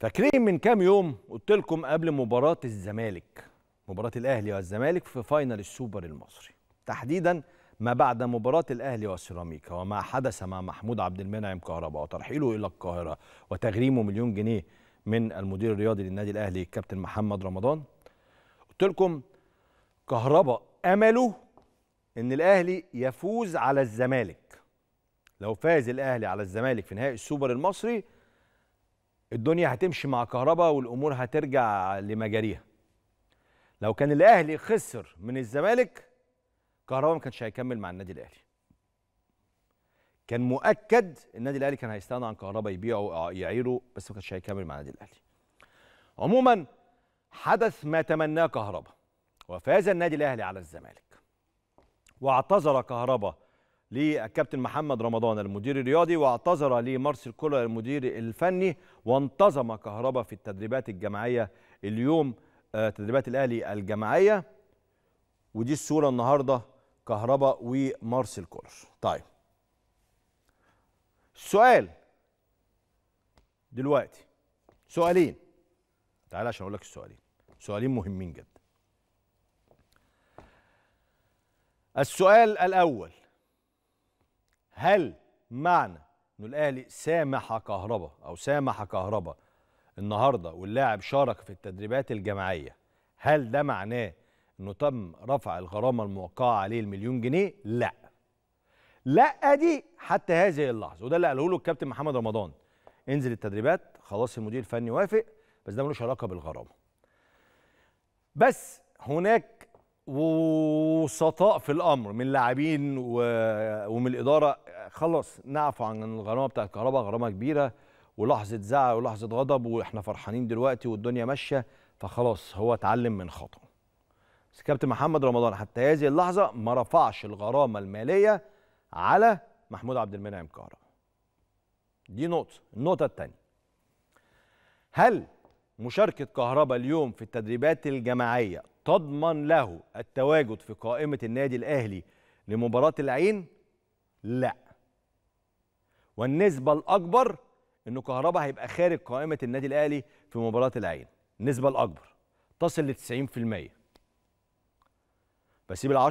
فاكرين من كام يوم قلت لكم قبل مباراه الزمالك مباراه الاهلي والزمالك في فاينل السوبر المصري تحديدا ما بعد مباراة الأهلي وسيراميكا وما حدث مع محمود عبد المنعم كهرباء وترحيله إلى القاهرة وتغريمه مليون جنيه من المدير الرياضي للنادي الأهلي الكابتن محمد رمضان قلت لكم كهرباء أمله إن الأهلي يفوز على الزمالك لو فاز الأهلي على الزمالك في نهائي السوبر المصري الدنيا هتمشي مع كهربا والامور هترجع لمجاريها لو كان الاهلي خسر من الزمالك كهربا ما كانش هيكمل مع النادي الاهلي كان مؤكد النادي الاهلي كان هيستغنى عن كهربا يبيعه يعيره بس ما كانش هيكمل مع النادي الاهلي عموما حدث ما تمناه كهربا وفاز النادي الاهلي على الزمالك واعتذر كهربا للكابتن محمد رمضان المدير الرياضي واعتذر لمارسيل كولر المدير الفني وانتظم كهربا في التدريبات الجماعيه اليوم آه، تدريبات الاهلي الجماعيه ودي الصوره النهارده كهربا ومارسيل كولر طيب سؤال دلوقتي سؤالين تعالى عشان اقول لك السؤالين سؤالين مهمين جدا السؤال الاول هل معنى ان الاهلي سامح كهربا او سامح كهربا النهارده واللاعب شارك في التدريبات الجماعيه هل ده معناه انه تم رفع الغرامه الموقعه عليه المليون جنيه لا لا دي حتى هذه اللحظه وده اللي قاله له الكابتن محمد رمضان انزل التدريبات خلاص المدير الفني وافق بس ده ملوش علاقه بالغرامه بس هناك وسطاء في الامر من لاعبين و... ومن الاداره خلاص نعفوا عن الغرامه بتاعت كهرباء غرامه كبيره ولحظه زعل ولحظه غضب واحنا فرحانين دلوقتي والدنيا ماشيه فخلاص هو اتعلم من خطأه. بس كابتن محمد رمضان حتى هذه اللحظه ما رفعش الغرامه الماليه على محمود عبد المنعم كهرباء. دي نقطه، النقطه الثانيه هل مشاركه كهرباء اليوم في التدريبات الجماعيه تضمن له التواجد في قائمة النادي الأهلي لمباراة العين؟ لا والنسبة الأكبر أنه كهربا هيبقى خارج قائمة النادي الأهلي في مباراة العين النسبة الأكبر تصل ل 90% بسيب في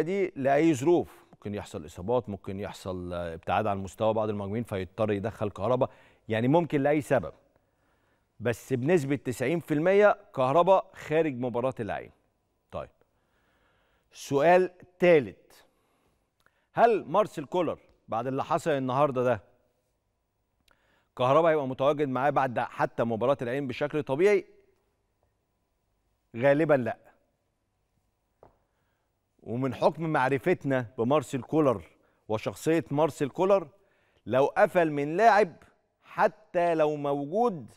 10% دي لأي ظروف ممكن يحصل إصابات ممكن يحصل ابتعاد عن مستوى بعض المهاجمين فيضطر يدخل كهربا يعني ممكن لأي سبب بس بنسبه 90% كهرباء خارج مباراه العين طيب سؤال ثالث هل مارسيل كولر بعد اللي حصل النهارده ده كهرباء هيبقى متواجد معاه بعد حتى مباراه العين بشكل طبيعي غالبا لا ومن حكم معرفتنا بمارسيل كولر وشخصيه مارسيل كولر لو قفل من لاعب حتى لو موجود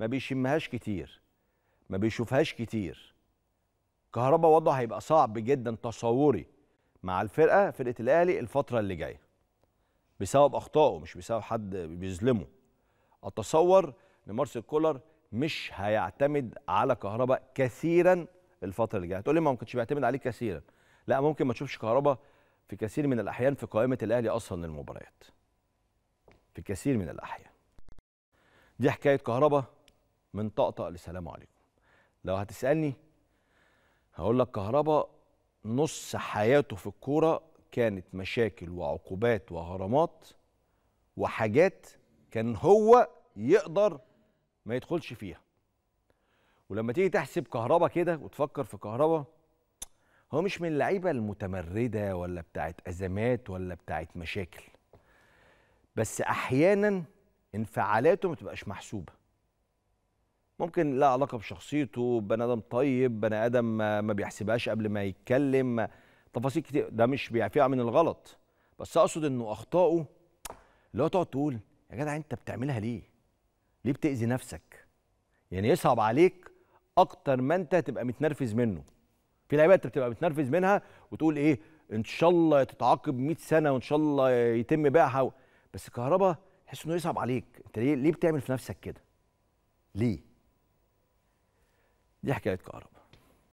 ما بيشمهاش كتير ما بيشوفهاش كتير كهربا وضعه هيبقى صعب جدا تصوري مع الفرقه فرقه الاهلي الفتره اللي جايه بسبب اخطائه مش بسبب حد بيظلمه اتصور ان مارسيل كولر مش هيعتمد على كهربا كثيرا الفتره اللي جايه هتقول لي ما ممكنش بيعتمد عليه كثيرا لا ممكن ما تشوفش كهربا في كثير من الاحيان في قائمه الاهلي اصلا للمباريات في كثير من الاحيان دي حكايه كهربا من طقطق لسلام عليكم لو هتسالني هقول لك كهربا نص حياته في الكوره كانت مشاكل وعقوبات وغرامات وحاجات كان هو يقدر ما يدخلش فيها ولما تيجي تحسب كهربا كده وتفكر في كهربا هو مش من اللعيبه المتمرده ولا بتاعت ازمات ولا بتاعت مشاكل بس احيانا انفعالاته ما تبقاش محسوبه ممكن لها علاقه بشخصيته بني ادم طيب بني ادم ما بيحسبهاش قبل ما يتكلم تفاصيل كتير ده مش بيعفيها من الغلط بس اقصد انه اخطائه اللي هو تقعد تقول يا جدع انت بتعملها ليه؟ ليه بتاذي نفسك؟ يعني يصعب عليك اكتر ما انت تبقى متنرفز منه. في لعيبه انت بتبقى متنرفز منها وتقول ايه ان شاء الله تتعاقب 100 سنه وان شاء الله يتم بيعها و... بس الكهرباء تحس انه يصعب عليك انت ليه ليه بتعمل في نفسك كده؟ ليه؟ دي حكايه كهرباء